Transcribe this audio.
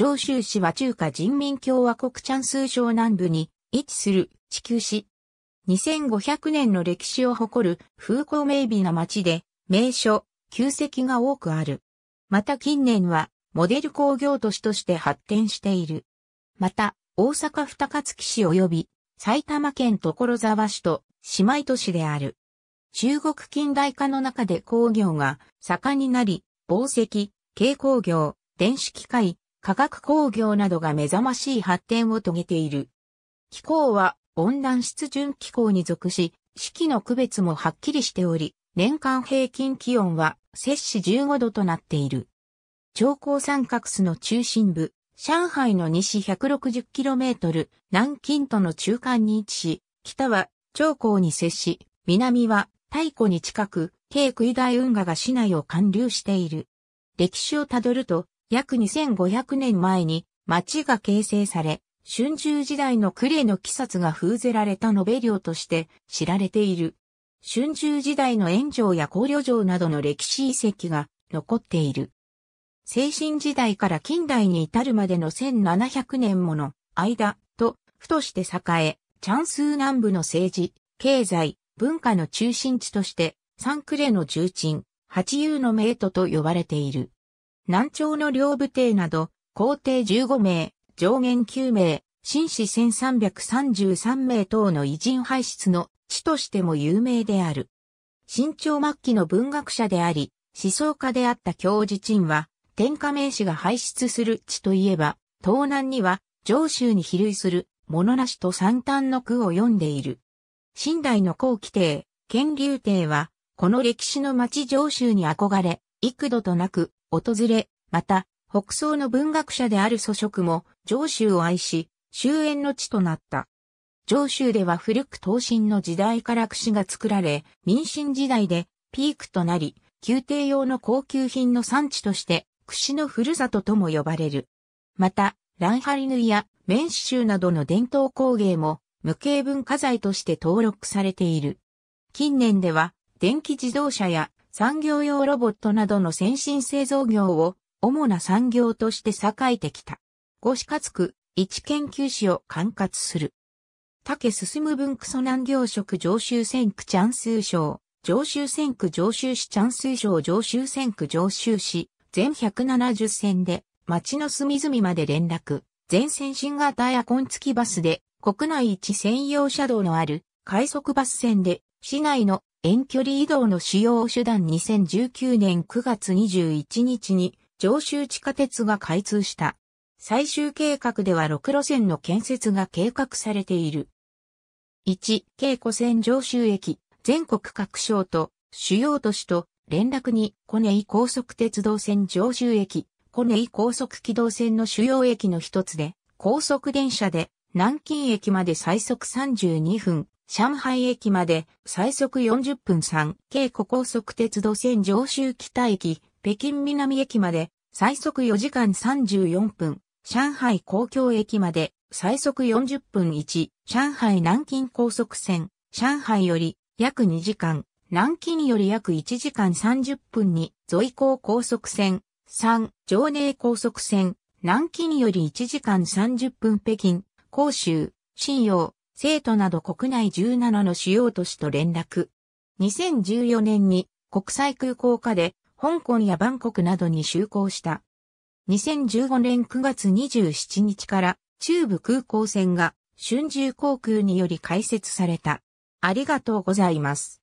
上州市は中華人民共和国チャンス省南部に位置する地球市。2500年の歴史を誇る風光明媚な町で、名所、旧跡が多くある。また近年は、モデル工業都市として発展している。また、大阪二高市及び、埼玉県所沢市と姉妹都市である。中国近代化の中で工業が盛んになり、紡績、軽工業、電子機械、化学工業などが目覚ましい発展を遂げている。気候は温暖湿潤気候に属し、四季の区別もはっきりしており、年間平均気温は摂氏15度となっている。長江三角巣の中心部、上海の西 160km、南京との中間に位置し、北は長江に接し、南は太古に近く、京杭大運河が市内を貫流している。歴史をたどると、約2500年前に町が形成され、春秋時代の呉の鬼殺が封ぜられた延べ領として知られている。春秋時代の炎城や考慮城などの歴史遺跡が残っている。精神時代から近代に至るまでの1700年もの間と、府として栄え、チャンスー南部の政治、経済、文化の中心地として、サンクレの重鎮、八遊の名都と呼ばれている。南朝の両部艇など、皇帝15名、上限9名、紳士1333名等の偉人輩出の地としても有名である。新朝末期の文学者であり、思想家であった教授陳は、天下名士が輩出する地といえば、東南には上州に比類する物なしと三端の句を読んでいる。新代の後期帝、建隆帝は、この歴史の町上州に憧れ、幾度となく訪れ、また、北宋の文学者である祖職も、上州を愛し、終焉の地となった。上州では古く東進の時代から櫛が作られ、民進時代でピークとなり、宮廷用の高級品の産地として、櫛のふるさととも呼ばれる。また、乱張縫いや綿刺繍などの伝統工芸も、無形文化財として登録されている。近年では、電気自動車や産業用ロボットなどの先進製造業を主な産業として栄えてきた。五市活区、一研究士を管轄する。竹進文区蘇南行職上州選区チャンス省、上州選区上州市チャンス省上州選区上州市、全170線で、町の隅々まで連絡、全線新型エアコン付きバスで、国内一専用車道のある、快速バス線で、市内の遠距離移動の主要手段2019年9月21日に上州地下鉄が開通した。最終計画では6路線の建設が計画されている。1、京湖線上州駅、全国各省と主要都市と連絡にコネイ高速鉄道線上州駅、コネイ高速軌動線の主要駅の一つで、高速電車で南京駅まで最速32分、上海駅まで最速40分3、京湖高速鉄道線上州北駅、北京南駅まで最速4時間34分、上海公共駅まで最速40分1、上海南京高速線、上海より約2時間、南京より約1時間30分に、ゾ港高速線、3、常寧高速線、南京より1時間30分北京、広州、新陽、生徒など国内17の主要都市と連絡。2014年に国際空港下で香港やバンコクなどに就航した。2015年9月27日から中部空港線が春秋航空により開設された。ありがとうございます。